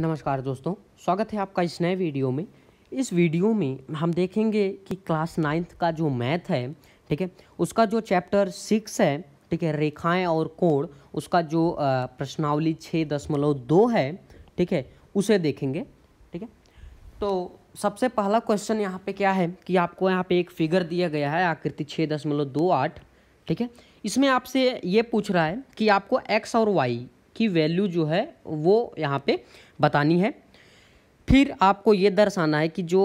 नमस्कार दोस्तों स्वागत है आपका इस नए वीडियो में इस वीडियो में हम देखेंगे कि क्लास नाइन्थ का जो मैथ है ठीक है उसका जो चैप्टर सिक्स है ठीक है रेखाएं और कोण उसका जो प्रश्नावली छः दशमलव दो है ठीक है उसे देखेंगे ठीक है तो सबसे पहला क्वेश्चन यहाँ पे क्या है कि आपको यहाँ पे एक फिगर दिया गया है आकृति छः दो आठ ठीक है इसमें आपसे ये पूछ रहा है कि आपको एक्स और वाई की वैल्यू जो है वो यहाँ पे बतानी है फिर आपको ये दर्शाना है कि जो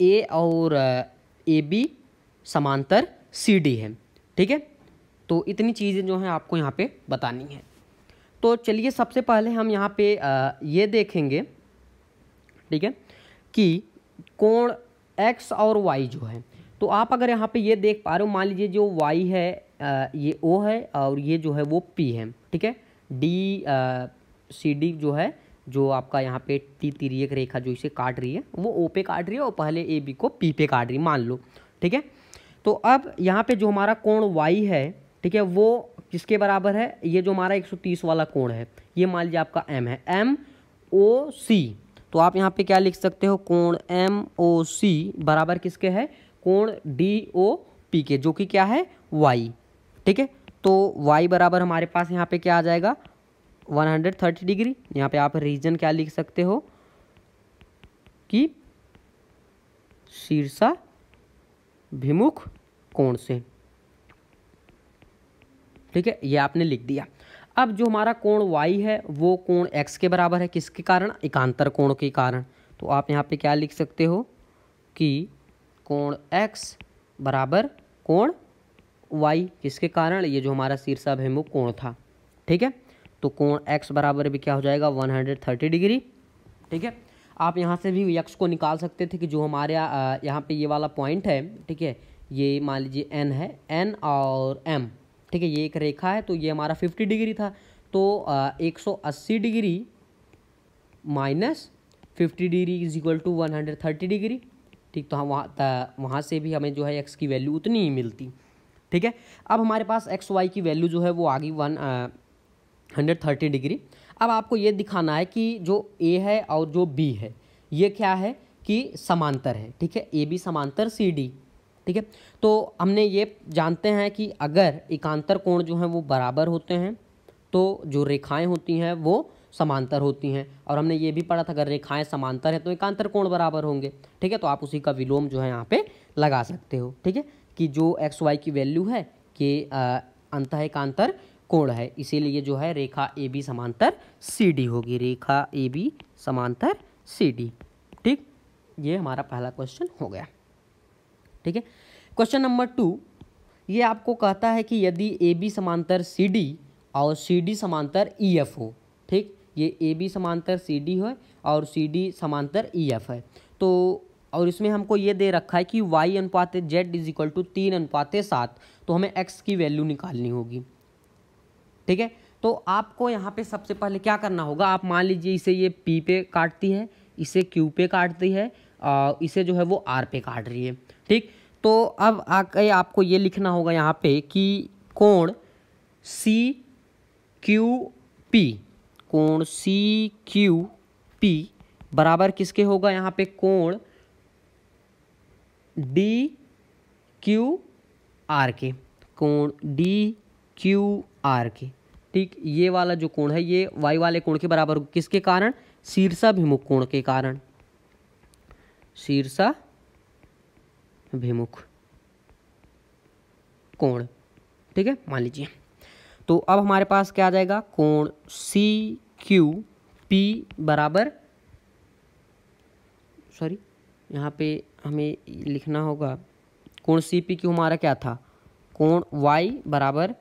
ए और ए बी समांतर सी डी है ठीक है तो इतनी चीज़ें जो हैं आपको यहाँ पे बतानी है तो चलिए सबसे पहले हम यहाँ पे ये देखेंगे ठीक है कि कोण एक्स और वाई जो है तो आप अगर यहाँ पे ये देख पा रहे हो मान लीजिए जो वाई है ये ओ है और ये जो है वो पी है ठीक है डी सी डी जो है जो आपका यहाँ पे तिरी एक रेखा जो इसे काट रही है वो ओ पे काट रही है और पहले ए बी को पी पे काट रही है मान लो ठीक है तो अब यहाँ पे जो हमारा कोण वाई है ठीक है वो किसके बराबर है ये जो हमारा 130 वाला कोण है ये मान लीजिए आपका एम है एम ओ सी तो आप यहाँ पे क्या लिख सकते हो कोण एम ओ सी बराबर किसके है कोण डी ओ पी के जो कि क्या है वाई ठीक है तो y बराबर हमारे पास यहाँ पे क्या आ जाएगा 130 डिग्री यहाँ पे आप रीजन क्या लिख सकते हो कि शीर्षा भिमुख कोण से ठीक है ये आपने लिख दिया अब जो हमारा कोण y है वो कोण x के बराबर है किसके कारण एकांतर कोण के कारण तो आप यहाँ पे क्या लिख सकते हो कि कोण x बराबर कोण वाई किसके कारण ये जो हमारा वो कोण था ठीक है तो कोण एक्स बराबर भी क्या हो जाएगा 130 डिग्री ठीक है आप यहाँ से भी यक्स को निकाल सकते थे कि जो हमारे यहाँ पे ये वाला पॉइंट है ठीक है ये मान लीजिए एन है एन और एम ठीक है ये एक रेखा है तो ये हमारा फिफ्टी डिग्री था तो एक सौ अस्सी degree minus fifty degree is equal to one hundred thirty degree ठीक तो हम वहाँ वहाँ से भी हमें जो है एक्स की वैल्यू उतनी ही मिलती ठीक है अब हमारे पास एक्स वाई की वैल्यू जो है वो आ गई वन हंड्रेड थर्टी डिग्री अब आपको ये दिखाना है कि जो ए है और जो बी है ये क्या है कि समांतर है ठीक है ए बी समांतर सी डी ठीक है तो हमने ये जानते हैं कि अगर एकांतर कोण जो हैं वो बराबर होते हैं तो जो रेखाएं होती हैं वो समांतर होती हैं और हमने ये भी पढ़ा था अगर रेखाएं समांतर हैं तो एकांतर कोण बराबर होंगे ठीक है तो आप उसी का विलोम जो है यहाँ पे लगा सकते हो ठीक है कि जो एक्स वाई की वैल्यू है कि कांतर कोण है इसीलिए जो है रेखा ए बी समांतर सी डी होगी रेखा ए बी समांतर सी डी ठीक ये हमारा पहला क्वेश्चन हो गया ठीक है क्वेश्चन नंबर टू ये आपको कहता है कि यदि ए बी समांतर सी डी और सी डी समांतर ई एफ हो ठीक ये ए बी समांतर सी डी है और सी डी समांतर ई एफ है तो और इसमें हमको ये दे रखा है कि वाई अनुपात जेड इज इक्वल टू तीन अनुपात सात तो हमें एक्स की वैल्यू निकालनी होगी ठीक है तो आपको यहाँ पे सबसे पहले क्या करना होगा आप मान लीजिए इसे ये पी पे काटती है इसे क्यू पे काटती है और इसे जो है वो आर पे काट रही है ठीक तो अब आके आपको ये लिखना होगा यहाँ पे कि कोण सी क्यू पी कोण सी क्यू पी बराबर किसके होगा यहाँ पे कोण डी क्यू आर के कोण डी क्यू आर के ठीक ये वाला जो कोण है ये वाई वाले कोण के बराबर किसके कारण शीर्षाभिमुख कोण के कारण शीर्षाभिमुख कोण ठीक है मान लीजिए तो अब हमारे पास क्या आ जाएगा कोण सी क्यू पी बराबर सॉरी यहाँ पे हमें लिखना होगा कोण सी पी क्यू हमारा क्या था कोण वाई बराबर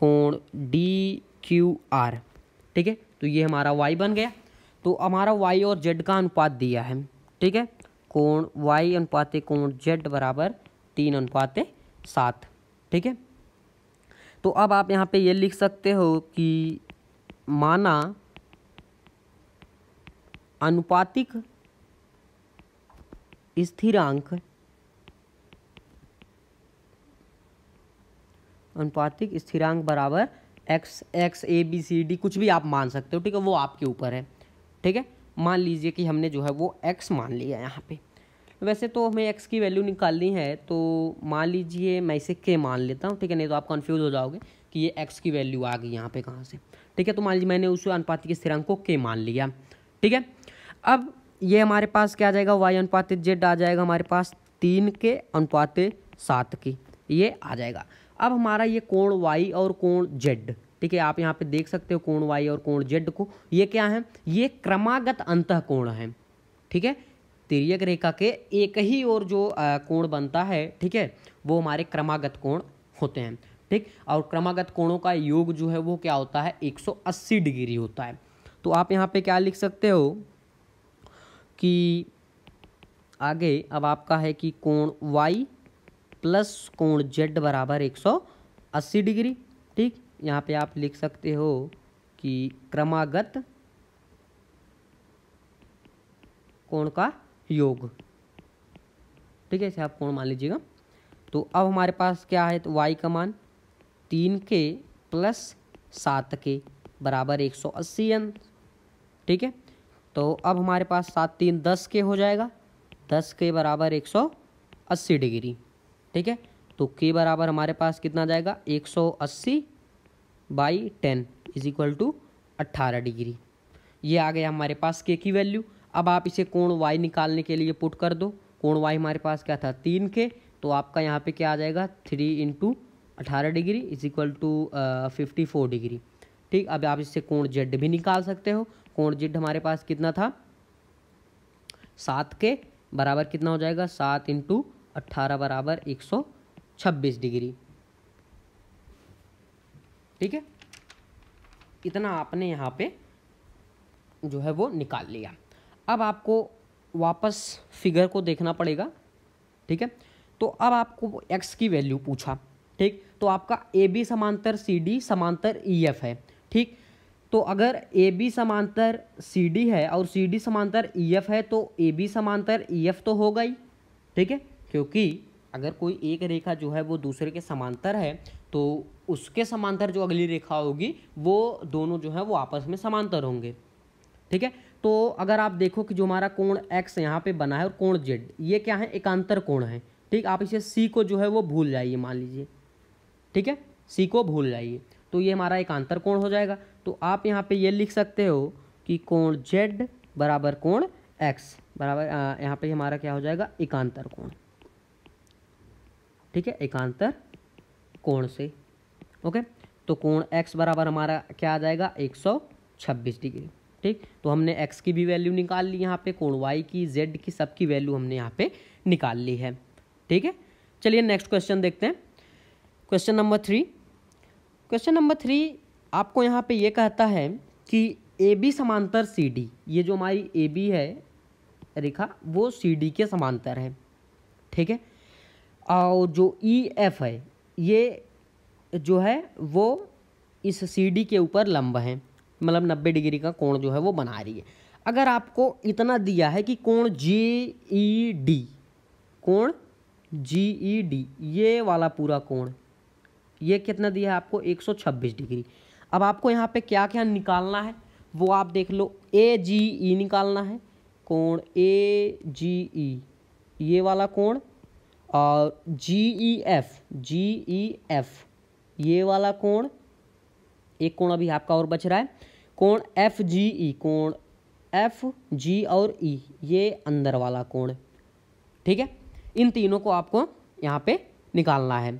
कोण डी क्यू आर ठीक है तो ये हमारा वाई बन गया तो हमारा वाई और जेड का अनुपात दिया है ठीक है कोण वाई अनुपात कोण जेड बराबर तीन अनुपात सात ठीक है तो अब आप यहाँ पे ये लिख सकते हो कि माना अनुपातिक स्थिरांक अनुपातिक स्थिरांक बराबर X X A B C D कुछ भी आप मान सकते हो ठीक है वो आपके ऊपर है ठीक है मान लीजिए कि हमने जो है वो एक्स मान लिया यहाँ पे वैसे तो हमें एक्स की वैल्यू निकालनी है तो मान लीजिए मैं इसे के मान लेता हूँ ठीक है नहीं तो आप कन्फ्यूज़ हो जाओगे कि ये एक्स की वैल्यू आ गई यहाँ पे कहाँ से ठीक है तो मान लीजिए मैंने उस अनुपातिक स्थिरांक को के मान लिया ठीक है अब ये हमारे पास क्या आ जाएगा वाई अनुपात जेड आ जाएगा हमारे पास तीन के अनुपात सात की ये आ जाएगा अब हमारा ये कोण वाई और कोण जेड ठीक है आप यहाँ पे देख सकते हो कोण वाई और कोण जेड को ये क्या है ये क्रमागत अंत कोण है ठीक है तिरक रेखा के एक ही और जो कोण बनता है ठीक है वो हमारे क्रमागत कोण होते हैं ठीक और क्रमागत कोणों का योग जो है वो क्या होता है 180 डिग्री होता है तो आप यहाँ पे क्या लिख सकते हो कि आगे अब आपका है कि कोण वाई प्लस कोण जेड बराबर एक सौ अस्सी डिग्री ठीक यहाँ पे आप लिख सकते हो कि क्रमागत कोण का योग ठीक है इसे आप कोण मान लीजिएगा तो अब हमारे पास क्या है तो वाई का मान तीन के प्लस सात के बराबर एक सौ अस्सी ठीक है तो अब हमारे पास सात तीन दस के हो जाएगा दस के बराबर एक सौ अस्सी डिग्री ठीक है तो के बराबर हमारे पास कितना जाएगा एक सौ अस्सी by ten is equal to अट्ठारह डिग्री ये आ गया हमारे पास के की वैल्यू अब आप इसे कोण वाई निकालने के लिए पुट कर दो कोण वाई हमारे पास क्या था तीन के तो आपका यहाँ पे क्या आ जाएगा थ्री इंटू अठारह degree is equal to fifty four degree ठीक अब आप इससे कोण जेड भी निकाल सकते हो जिड हमारे पास कितना था सात के बराबर कितना हो जाएगा सात इंटू अट्ठारह बराबर एक सौ छब्बीस डिग्री ठीक है इतना आपने यहाँ पे जो है वो निकाल लिया अब आपको वापस फिगर को देखना पड़ेगा ठीक है तो अब आपको एक्स की वैल्यू पूछा ठीक तो आपका ए बी समांतर सी डी समांतर ई e एफ है ठीक तो अगर ए बी समांतर सी डी है और सी डी समांतर ई e, एफ है तो ए बी समांतर ई e, एफ तो होगा ही ठीक है क्योंकि अगर कोई एक रेखा जो है वो दूसरे के समांतर है तो उसके समांतर जो अगली रेखा होगी वो दोनों जो है वो आपस में समांतर होंगे ठीक है तो अगर आप देखो कि जो हमारा कोण एक्स यहाँ पे बना है और कोण जेड ये क्या है एकांतर कोण है ठीक आप इसे सी को जो है वो भूल जाइए मान लीजिए ठीक है सी को भूल जाइए तो ये हमारा एकांतर कोण हो जाएगा तो आप यहाँ पे ये लिख सकते हो कि कोण जेड बराबर कोण एक्स बराबर यहाँ पे हमारा क्या हो जाएगा एकांतर कोण ठीक है एकांतर कोण से ओके तो कोण एक्स बराबर हमारा क्या आ जाएगा 126 डिग्री ठीक तो हमने एक्स की भी वैल्यू निकाल ली यहाँ पे कोण वाई की जेड की सबकी वैल्यू हमने यहाँ पे निकाल ली है ठीक है चलिए नेक्स्ट क्वेश्चन देखते हैं question number three question number three आपको यहाँ पे ये कहता है कि ए बी समांतर सी डी ये जो हमारी ए बी है रेखा वो सी डी के समांतर है ठीक है और जो ई e एफ है ये जो है वो इस सी डी के ऊपर लंब है मतलब नब्बे डिग्री का कोण जो है वो बना रही है अगर आपको इतना दिया है कि कोण जी ई डी कोण जी ई डी ये वाला पूरा कोण ये कितना दिया है आपको 126 डिग्री अब आपको यहाँ पे क्या क्या निकालना है वो आप देख लो ए जी ई निकालना है कोण ए जी ई ये वाला कोण और जी E F G E F ये वाला कोण एक कोण अभी आपका और बच रहा है कोण एफ जी ई कोण एफ जी और ई e, ये अंदर वाला कोण ठीक है इन तीनों को आपको यहाँ पे निकालना है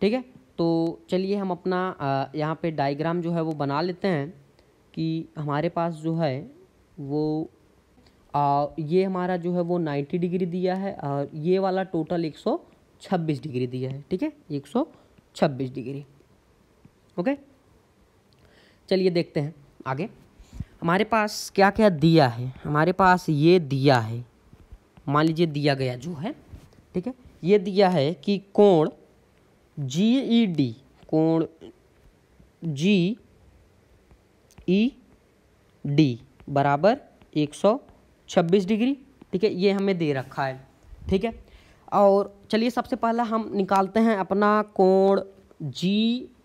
ठीक है तो चलिए हम अपना यहाँ पे डायग्राम जो है वो बना लेते हैं कि हमारे पास जो है वो आ, ये हमारा जो है वो 90 डिग्री दिया है और ये वाला टोटल 126 डिग्री दिया है ठीक है 126 डिग्री ओके चलिए देखते हैं आगे हमारे पास क्या क्या दिया है हमारे पास ये दिया है मान लीजिए दिया गया जो है ठीक है ये दिया है कि कोण जी ई डी कोण जी ई डी बराबर एक सौ छब्बीस डिग्री ठीक है ये हमें दे रखा है ठीक है और चलिए सबसे पहला हम निकालते हैं अपना कोण जी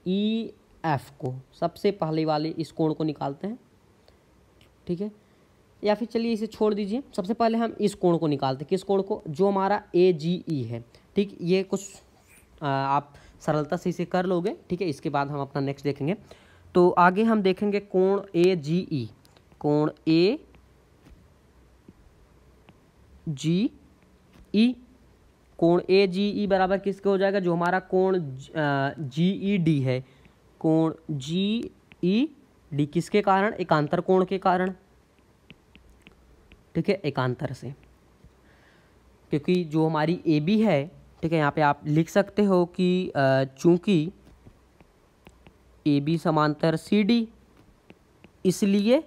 ई एफ को सबसे पहले वाले इस कोण को निकालते हैं ठीक है या फिर चलिए इसे छोड़ दीजिए सबसे पहले हम इस कोण को निकालते हैं किस कोण को जो हमारा ए जी ई है ठीक ये कुछ आप सरलता से इसे कर लोगे ठीक है इसके बाद हम अपना नेक्स्ट देखेंगे तो आगे हम देखेंगे कोण ए जी ई कोण ए जी ई कोण ए जी ई बराबर किसके हो जाएगा जो हमारा कोण जी ई डी है कोण जी ई डी किसके कारण एकांतर कोण के कारण ठीक है एकांतर से क्योंकि जो हमारी ए बी है ठीक है यहाँ पे आप लिख सकते हो कि चूंकि ए बी समांतर सी डी इसलिए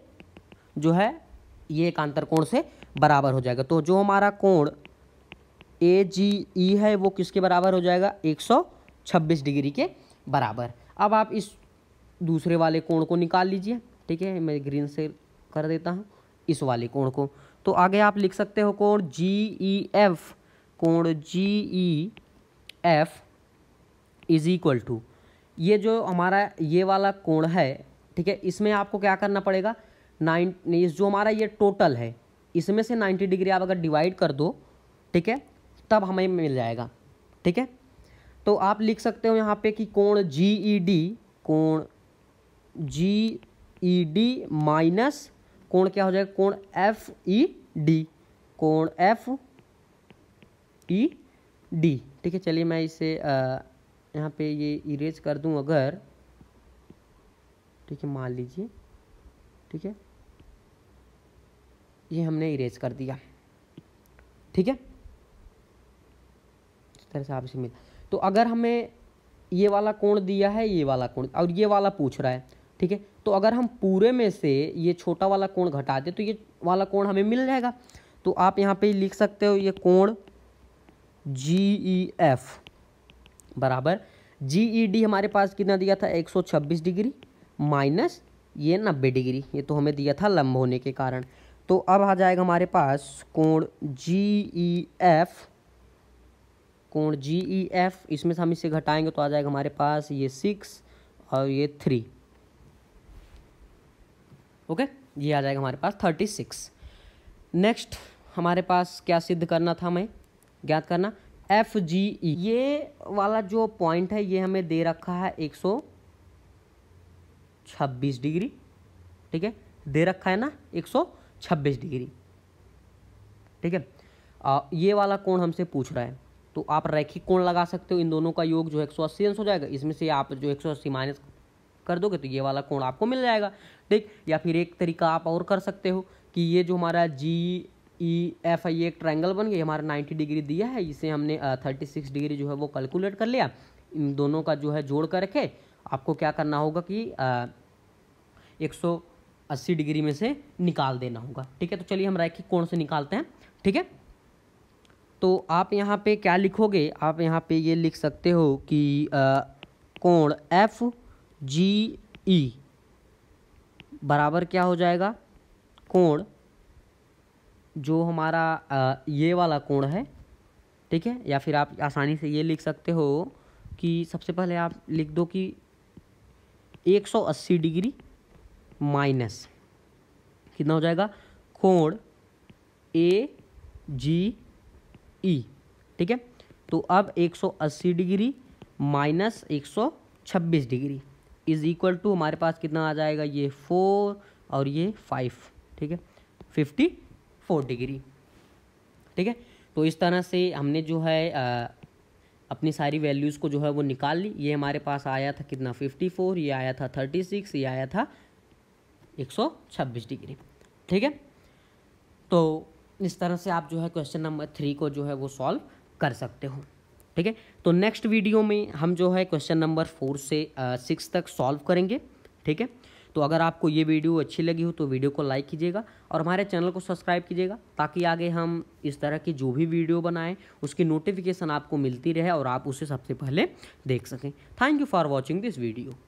जो है ये एकांतर कोण से बराबर हो जाएगा तो जो हमारा कोण ए जी ई है वो किसके बराबर हो जाएगा 126 डिग्री के बराबर अब आप इस दूसरे वाले कोण को निकाल लीजिए ठीक है मैं ग्रीन से कर देता हूँ इस वाले कोण को तो आगे आप लिख सकते हो कोण जी ई एफ कोण G E F is equal to ये जो हमारा ये वाला कोण है ठीक है इसमें आपको क्या करना पड़ेगा नाइन जो हमारा ये टोटल है इसमें से नाइन्टी डिग्री आप अगर डिवाइड कर दो ठीक है तब हमें मिल जाएगा ठीक है तो आप लिख सकते हो यहाँ पे कि कोण जी ई डी कोण जी ई डी माइनस कोण क्या हो जाएगा कोण एफ ई डी कोण एफ ई e, डी ठीक है चलिए मैं इसे यहाँ पे ये इरेज कर दूँ अगर ठीक है मान लीजिए ठीक है ये हमने इरेज कर दिया ठीक है इस तरह से आपसे मिला मिल तो अगर हमें ये वाला कोण दिया है ये वाला कोण और ये वाला पूछ रहा है ठीक है तो अगर हम पूरे में से ये छोटा वाला कोण घटा दें तो ये वाला कोण हमें मिल जाएगा तो आप यहाँ पे लिख सकते हो ये कोण जी ई एफ बराबर जी ई डी हमारे पास कितना दिया था 126 डिग्री माइनस ये 90 डिग्री ये तो हमें दिया था लंब होने के कारण तो अब आ जाएगा हमारे पास कोण जी ई एफ कोण जी ई एफ इसमें से हम इसे घटाएंगे तो आ जाएगा हमारे पास ये सिक्स और ये थ्री ओके ये आ जाएगा हमारे पास थर्टी सिक्स नेक्स्ट हमारे पास क्या सिद्ध करना था हमें ज्ञात करना एफ जी ई ये वाला जो पॉइंट है ये हमें दे रखा है एक सौ छब्बीस डिग्री ठीक है दे रखा है ना एक सौ छब्बीस डिग्री ठीक है आ, ये वाला कोण हमसे पूछ रहा है तो आप रैखिक कोण लगा सकते हो इन दोनों का योग जो एक सौ अस्सी हो जाएगा इसमें से आप जो एक सौ अस्सी माइनस कर दोगे तो ये वाला कोण आपको मिल जाएगा ठीक या फिर एक तरीका आप और कर सकते हो कि ये जो हमारा जी ई एफ आई एक ट्रायंगल बन गई हमारा 90 डिग्री दिया है इसे हमने 36 डिग्री जो है वो कैलकुलेट कर लिया इन दोनों का जो है जोड़ कर रखे आपको क्या करना होगा कि एक सौ अस्सी डिग्री में से निकाल देना होगा ठीक है तो चलिए हम रैखिक कोण से निकालते हैं ठीक है तो आप यहाँ पे क्या लिखोगे आप यहाँ पे ये लिख सकते हो कि कोण एफ जी ई बराबर क्या हो जाएगा कोण जो हमारा ये वाला कोण है ठीक है या फिर आप आसानी से ये लिख सकते हो कि सबसे पहले आप लिख दो कि 180 डिग्री माइनस कितना हो जाएगा कोण ए जी ई ठीक है तो अब 180 degree minus 126 degree is equal to हमारे पास कितना आ जाएगा ये फोर और ये फाइव ठीक है फिफ्टी फोर डिग्री ठीक है तो इस तरह से हमने जो है आ, अपनी सारी वैल्यूज़ को जो है वो निकाल ली ये हमारे पास आया था कितना फिफ्टी फोर ये आया था थर्टी सिक्स ये आया था एक सौ छब्बीस डिग्री ठीक है तो इस तरह से आप जो है क्वेश्चन नंबर थ्री को जो है वो सॉल्व कर सकते हो ठीक है तो नेक्स्ट वीडियो में हम जो है क्वेश्चन नंबर फोर से सिक्स तक सॉल्व करेंगे ठीक है तो अगर आपको ये वीडियो अच्छी लगी हो तो वीडियो को लाइक कीजिएगा और हमारे चैनल को सब्सक्राइब कीजिएगा ताकि आगे हम इस तरह की जो भी वीडियो बनाएं उसकी नोटिफिकेशन आपको मिलती रहे और आप उसे सबसे पहले देख सकें thank you for watching this video